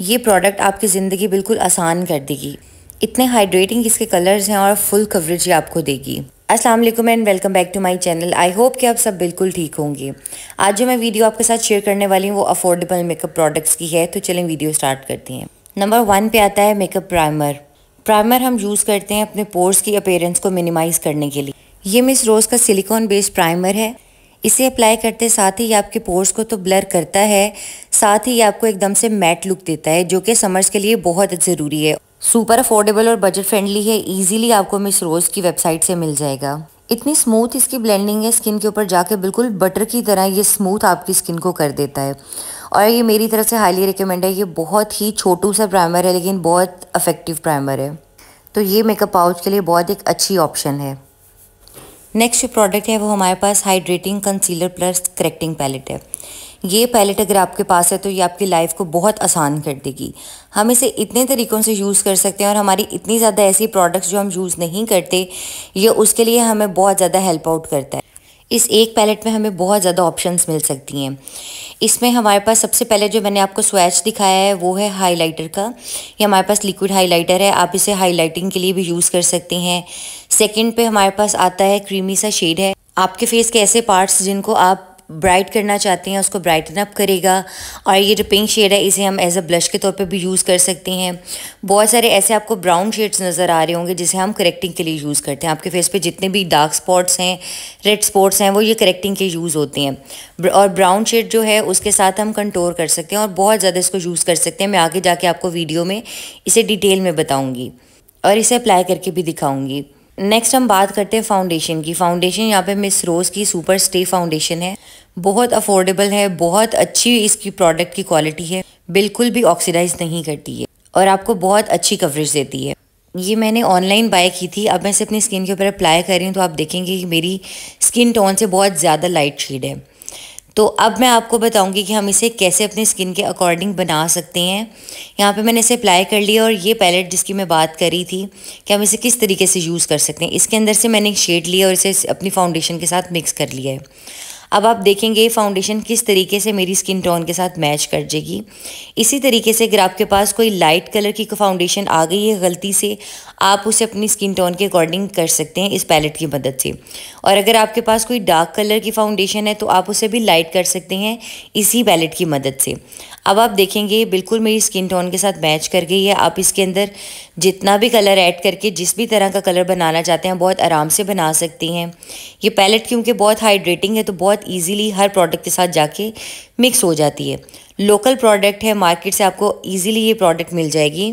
ये प्रोडक्ट आपकी ज़िंदगी बिल्कुल आसान कर देगी इतने हाइड्रेटिंग इसके कलर्स हैं और फुल कवरेज ये आपको देगी अस्सलाम वालेकुम and welcome back to my channel I hope कि आप सब बिल्कुल ठीक होंगे आज जो मैं वीडियो आपके साथ शेयर करने वाली हूँ वो अफोर्डेबल मेकअप प्रोडक्ट्स की है तो चलें वीडियो स्टार्ट करती हैं नंबर वन पे आता है मेकअप प्राइमर प्राइमर हम यूज़ करते हैं अपने पोर्स की अपेयरेंस को मिनिमाइज़ करने के लिए ये मिस रोज़ का सिलिकॉन बेस्ड प्राइमर है इसे अप्लाई करते साथ ही आपके पोर्स को तो ब्लर करता है साथ ही आपको एकदम से मैट लुक देता है जो कि समर्स के लिए बहुत ज़रूरी है सुपर अफोर्डेबल और बजट फ्रेंडली है ईज़िली आपको मिस रोज़ की वेबसाइट से मिल जाएगा इतनी स्मूथ इसकी ब्लेंडिंग है स्किन के ऊपर जाके बिल्कुल बटर की तरह ये स्मूथ आपकी स्किन को कर देता है और ये मेरी तरफ से हाईली रिकमेंड है ये बहुत ही छोटू सा प्राइमर है लेकिन बहुत अफेक्टिव प्राइमर है तो ये मेकअप पाउच के लिए बहुत एक अच्छी ऑप्शन है नेक्स्ट जो प्रोडक्ट है वो हमारे पास hydrating concealer plus correcting palette है ये पैलेट अगर आपके पास है तो ये आपकी लाइफ को बहुत आसान कर देगी हम इसे इतने तरीक़ों से यूज़ कर सकते हैं और हमारी इतनी ज़्यादा ऐसी प्रोडक्ट्स जो हम यूज़ नहीं करते ये उसके लिए हमें बहुत ज़्यादा हेल्प आउट करता है इस एक पैलेट में हमें बहुत ज़्यादा ऑप्शंस मिल सकती हैं इसमें हमारे पास सबसे पहले जो मैंने आपको स्वैच दिखाया है वो है हाइलाइटर का ये हमारे पास लिक्विड हाइलाइटर है आप इसे हाइलाइटिंग के लिए भी यूज़ कर सकते हैं सेकंड पे हमारे पास आता है क्रीमी सा शेड है आपके फेस के ऐसे पार्ट्स जिनको आप ब्राइट करना चाहते हैं उसको ब्राइटन अप करेगा और ये जो पिंक शेड है इसे हम एज अ ब्लश के तौर पे भी यूज़ कर सकते हैं बहुत सारे ऐसे आपको ब्राउन शेड्स नज़र आ रहे होंगे जिसे हम करेक्टिंग के लिए यूज़ करते हैं आपके फेस पे जितने भी डार्क स्पॉट्स हैं रेड स्पॉट्स हैं वो ये करेक्टिंग के यूज़ होते हैं और ब्राउन शेड जो है उसके साथ हम कंटोर कर सकते हैं और बहुत ज़्यादा इसको यूज़ कर सकते हैं मैं आगे जाके आपको वीडियो में इसे डिटेल में बताऊँगी और इसे अप्लाई करके भी दिखाऊँगी नेक्स्ट हम बात करते हैं फाउंडेशन की फाउंडेशन यहाँ पे मिस रोज़ की सुपर स्टे फाउंडेशन है बहुत अफोर्डेबल है बहुत अच्छी इसकी प्रोडक्ट की क्वालिटी है बिल्कुल भी ऑक्सीडाइज नहीं करती है और आपको बहुत अच्छी कवरेज देती है ये मैंने ऑनलाइन बाय की थी अब मैं इसे अपनी स्किन के ऊपर अप्लाई कर रही हूँ तो आप देखेंगे कि मेरी स्किन टोन से बहुत ज़्यादा लाइट शेड है तो अब मैं आपको बताऊंगी कि हम इसे कैसे अपने स्किन के अकॉर्डिंग बना सकते हैं यहाँ पे मैंने इसे अप्लाई कर लिया और ये पैलेट जिसकी मैं बात कर रही थी कि हम इसे किस तरीके से यूज़ कर सकते हैं इसके अंदर से मैंने एक शेड लिया और इसे अपनी फाउंडेशन के साथ मिक्स कर लिया है अब आप देखेंगे फाउंडेशन किस तरीके से मेरी स्किन टोन के साथ मैच कर जाएगी इसी तरीके से अगर आपके पास कोई लाइट कलर की फाउंडेशन आ गई है गलती से आप उसे अपनी स्किन टोन के अकॉर्डिंग कर सकते हैं इस पैलेट की मदद से और अगर आपके पास कोई डार्क कलर की फाउंडेशन है तो आप उसे भी लाइट कर सकते हैं इसी पैलेट की मदद से अब आप देखेंगे बिल्कुल मेरी स्किन टोन के साथ मैच कर गई है आप इसके अंदर जितना भी कलर ऐड करके जिस भी तरह का कलर बनाना चाहते हैं बहुत आराम से बना सकती हैं ये पैलेट क्योंकि बहुत हाइड्रेटिंग है तो बहुत इजीली हर प्रोडक्ट के साथ जाके मिक्स हो जाती है लोकल प्रोडक्ट है मार्केट से आपको इजीली ये प्रोडक्ट मिल जाएगी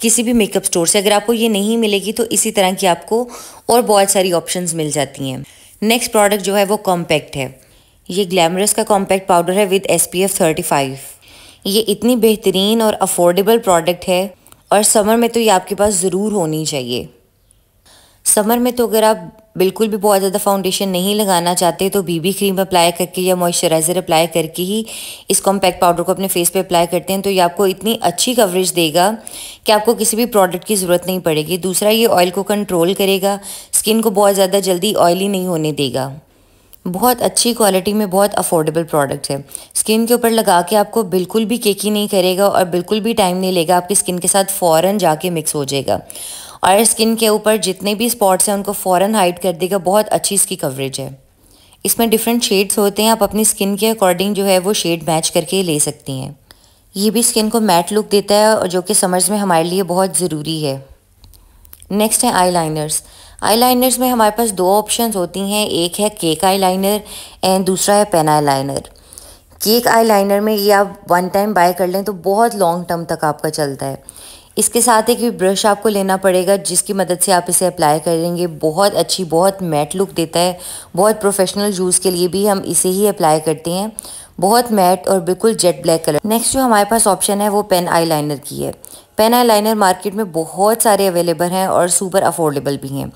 किसी भी मेकअप स्टोर से अगर आपको ये नहीं मिलेगी तो इसी तरह की आपको और बहुत सारी ऑप्शंस मिल जाती हैं नेक्स्ट प्रोडक्ट जो है वो कॉम्पैक्ट है ये ग्लैमरस का कॉम्पैक्ट पाउडर है with S P F thirty five ये इतनी बेहतरीन और अफोर्डेबल प्रोडक्ट है और समर में तो ये आपके पास ज़रूर होनी चाहिए समर में तो अगर आप बिल्कुल भी बहुत ज़्यादा फाउंडेशन नहीं लगाना चाहते तो बीबी क्रीम अप्लाई करके या मॉइस्चराइज़र अप्लाई करके ही इस कॉम्पैक्ट पाउडर को अपने फेस पे अप्लाई करते हैं तो ये आपको इतनी अच्छी कवरेज देगा कि आपको किसी भी प्रोडक्ट की ज़रूरत नहीं पड़ेगी दूसरा ये ऑयल को कंट्रोल करेगा स्किन को बहुत ज़्यादा जल्दी ऑयली नहीं होने देगा बहुत अच्छी क्वालिटी में बहुत अफोर्डेबल प्रोडक्ट है स्किन के ऊपर लगा के आपको बिल्कुल भी केकी नहीं करेगा और बिल्कुल भी टाइम नहीं लेगा आपकी स्किन के साथ फ़ौरन जाके मिक्स हो जाएगा और स्किन के ऊपर जितने भी स्पॉट्स हैं उनको फ़ौर हाइड कर देगा बहुत अच्छी इसकी कवरेज है इसमें डिफरेंट शेड्स होते हैं आप अपनी स्किन के अकॉर्डिंग जो है वो शेड मैच करके ले सकती हैं ये भी स्किन को मैट लुक देता है और जो कि समर्स में हमारे लिए बहुत ज़रूरी है नेक्स्ट है आईलाइनर्स आईलाइनर्स में हमारे पास दो ऑप्शंस होती हैं एक है केक आईलाइनर एंड दूसरा है पेन आईलाइनर केक आईलाइनर में ये आप वन टाइम बाय कर लें तो बहुत लॉन्ग टर्म तक आपका चलता है इसके साथ एक भी ब्रश आपको लेना पड़ेगा जिसकी मदद से आप इसे अप्लाई करेंगे बहुत अच्छी बहुत मैट लुक देता है बहुत प्रोफेशनल यूज़ के लिए भी हम इसे ही अप्लाई करते हैं बहुत मैट और बिल्कुल जेट ब्लैक कलर नेक्स्ट जो हमारे पास ऑप्शन है वो पेन आईलाइनर की है पेन आईलाइनर मार्केट में बहुत सारे अवेलेबल हैं और सुपर अफोर्डेबल भी हैं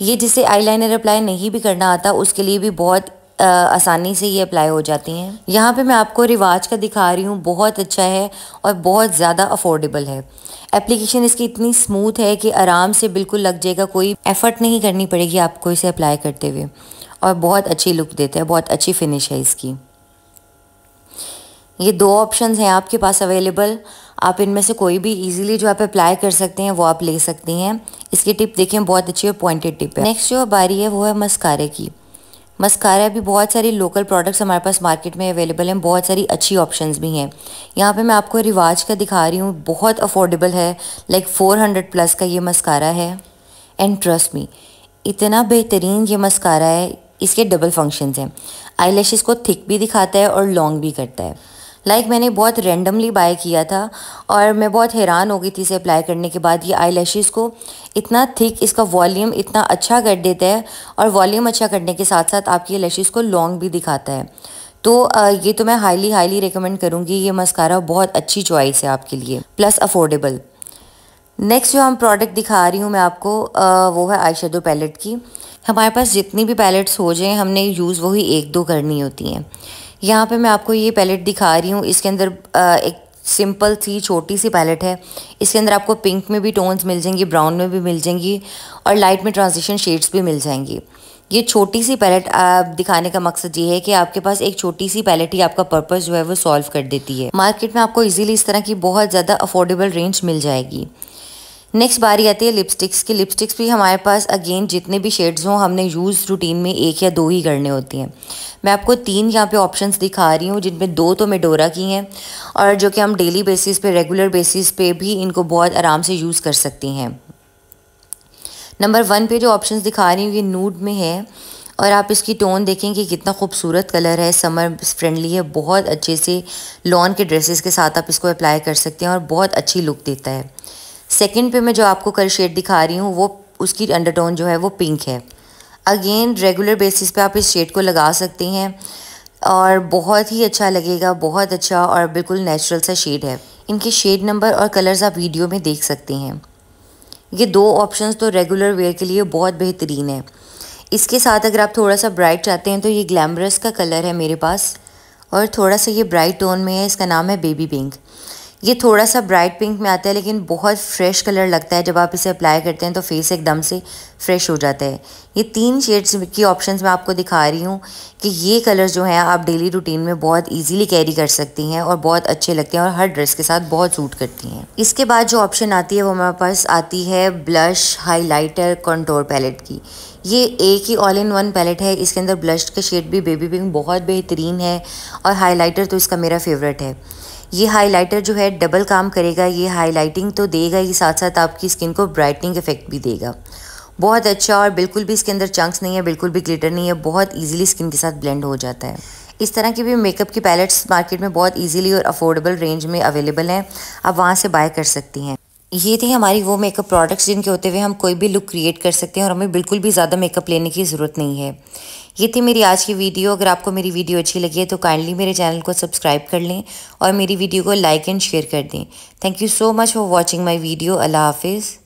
ये जिसे आईलाइनर अप्लाई नहीं भी करना आता उसके लिए भी बहुत आसानी से ये अप्लाई हो जाती हैं यहाँ पे मैं आपको रिवाज का दिखा रही हूँ बहुत अच्छा है और बहुत ज़्यादा अफोर्डेबल है एप्लीकेशन इसकी इतनी स्मूथ है कि आराम से बिल्कुल लग जाएगा कोई एफ़र्ट नहीं करनी पड़ेगी आपको इसे अप्लाई करते हुए और बहुत अच्छी लुक देता है बहुत अच्छी फिनिश है इसकी ये दो ऑप्शन हैं आपके पास अवेलेबल आप इनमें से कोई भी इजीली जो आप अप्लाई कर सकते हैं वो आप ले सकती हैं इसकी टिप देखें बहुत अच्छी और पॉइंटेड टिप है नेक्स्ट जो बारी है वो है मस्कारे की मस्कारा भी बहुत सारी लोकल प्रोडक्ट्स हमारे पास मार्केट में अवेलेबल हैं बहुत सारी अच्छी ऑप्शंस भी हैं यहाँ पे मैं आपको रिवाज का दिखा रही हूँ बहुत अफोर्डेबल है लाइक फोर हंड्रेड प्लस का ये मस्कारा है एंड ट्रस्ट मी इतना बेहतरीन ये मस्कारा है इसके डबल फंक्शंस हैं आई को थिक भी दिखाता है और लॉन्ग भी करता है लाइक like मैंने बहुत रेंडमली बाय किया था और मैं बहुत हैरान हो गई थी इसे अप्लाई करने के बाद ये आई को इतना थिक इसका वॉल्यूम इतना अच्छा कर देता है और वॉल्यूम अच्छा करने के साथ साथ आपकी लैशेज़ को लॉन्ग भी दिखाता है तो ये तो मैं हाईली हाईली रिकमेंड करूँगी ये मस्कारा बहुत अच्छी चॉइस है आपके लिए प्लस अफोर्डेबल नेक्स्ट जो हम प्रोडक्ट दिखा रही हूँ मैं आपको वो है आई शेडो पैलेट की हमारे पास जितनी भी पैलेट्स हो जाएँ हमने यूज़ वही एक दो करनी होती हैं यहाँ पे मैं आपको ये पैलेट दिखा रही हूँ इसके अंदर एक सिंपल सी छोटी सी पैलेट है इसके अंदर आपको पिंक में भी टोन्स मिल जाएंगी ब्राउन में भी मिल जाएंगी और लाइट में ट्रांजिशन शेड्स भी मिल जाएंगी ये छोटी सी पैलेट दिखाने का मकसद ये है कि आपके पास एक छोटी सी पैलेट ही आपका पर्पस जो है वो सॉल्व कर देती है मार्केट में आपको इजीली इस तरह की बहुत ज़्यादा अफोर्डेबल रेंज मिल जाएगी नेक्स्ट बारी आती है लिपस्टिक्स की लिपस्टिक्स भी हमारे पास अगेन जितने भी शेड्स हों हमने यूज़ रूटीन में एक या दो ही करने होती हैं मैं आपको तीन यहाँ पे ऑप्शंस दिखा रही हूँ जिनमें दो तो मेडोरा की हैं और जो कि हम डेली बेसिस पे रेगुलर बेसिस पे भी इनको बहुत आराम से यूज़ कर सकती हैं नंबर वन पे जो ऑप्शन दिखा रही हूँ ये नूड में है और आप इसकी टोन देखें कि कितना खूबसूरत कलर है समर फ्रेंडली है बहुत अच्छे से लॉन के ड्रेसेस के साथ आप इसको अप्लाई कर सकते हैं और बहुत अच्छी लुक देता है सेकेंड पे मैं जो आपको कल शेड दिखा रही हूँ वो उसकी अंडरटोन जो है वो पिंक है अगेन रेगुलर बेसिस पे आप इस शेड को लगा सकते हैं और बहुत ही अच्छा लगेगा बहुत अच्छा और बिल्कुल नेचुरल सा शेड है इनके शेड नंबर और कलर्स आप वीडियो में देख सकते हैं ये दो ऑप्शन तो रेगुलर वेयर के लिए बहुत बेहतरीन है इसके साथ अगर आप थोड़ा सा ब्राइट चाहते हैं तो ये ग्लैमरस का कलर है मेरे पास और थोड़ा सा ये ब्राइट टोन में है इसका नाम है बेबी पिंक ये थोड़ा सा ब्राइट पिंक में आता है लेकिन बहुत फ्रेश कलर लगता है जब आप इसे अप्लाई करते हैं तो फेस एकदम से फ्रेश हो जाता है ये तीन शेड्स की ऑप्शंस मैं आपको दिखा रही हूँ कि ये कलर जो हैं आप डेली रूटीन में बहुत इजीली कैरी कर सकती हैं और बहुत अच्छे लगते हैं और हर ड्रेस के साथ बहुत सूट करती हैं इसके बाद जो ऑप्शन आती है वो हमारे पास आती है ब्लश हाईलाइटर कंटोर पैलेट की ये एक ही ऑल इन वन पैलेट है इसके अंदर ब्लश का शेड भी बेबी पिंक बहुत बेहतरीन है और हाईलाइटर तो इसका मेरा फेवरेट है ये हाइलाइटर जो है डबल काम करेगा ये हाइलाइटिंग तो देगा ही साथ साथ आपकी स्किन को ब्राइटनिंग इफेक्ट भी देगा बहुत अच्छा और बिल्कुल भी इसके अंदर चंक्स नहीं है बिल्कुल भी ग्लिटर नहीं है बहुत ईजिली स्किन के साथ ब्लेंड हो जाता है इस तरह की भी मेकअप की पैलेट्स मार्केट में बहुत ईजिली और अफोर्डेबल रेंज में अवेलेबल हैं आप वहाँ से बाय कर सकती हैं ये थे हमारी वो मेकअप प्रोडक्ट्स जिनके होते हुए हम कोई भी लुक क्रिएट कर सकते हैं और हमें बिल्कुल भी ज़्यादा मेकअप लेने की ज़रूरत नहीं है ये थी मेरी आज की वीडियो अगर आपको मेरी वीडियो अच्छी लगी है तो काइंडली मेरे चैनल को सब्सक्राइब कर लें और मेरी वीडियो को लाइक एंड शेयर कर दें thank you so much for watching my video अल्लाह हाफिज़